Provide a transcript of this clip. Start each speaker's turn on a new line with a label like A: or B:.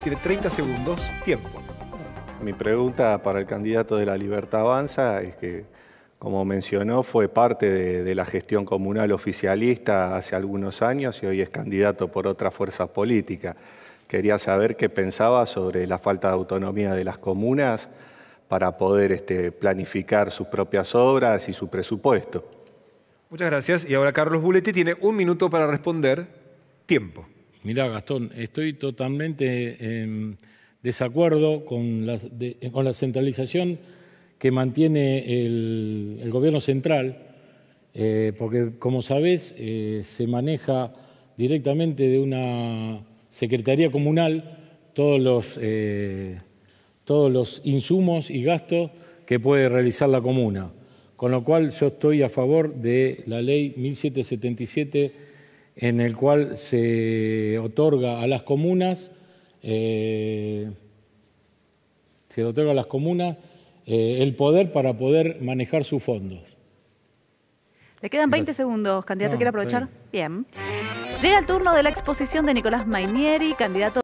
A: Tiene 30 segundos, tiempo.
B: Mi pregunta para el candidato de la Libertad Avanza es que, como mencionó, fue parte de, la gestión comunal oficialista hace algunos años y hoy es candidato por otra fuerza política. Quería saber qué pensaba sobre la falta de autonomía de las comunas para poder este, planificar sus propias obras y su presupuesto. Muchas gracias. Y ahora Carlos Buletti tiene
A: un minuto para responder. Tiempo. Mirá, Gastón, estoy totalmente en desacuerdo con la, centralización que mantiene el, gobierno central, eh, porque como sabés, eh, se maneja directamente de una secretaría comunal todos los, eh, todos los insumos y gastos que puede realizar la comuna. Con lo cual yo estoy a favor de la ley 1777 en el cual se otorga a las comunas, eh, se otorga a las comunas eh, el poder para poder manejar sus fondos.
C: Le quedan 20 segundos, candidato, ah, ¿quiere aprovechar? bien. Llega el turno de la exposición de Nicolás Mainieri, candidato...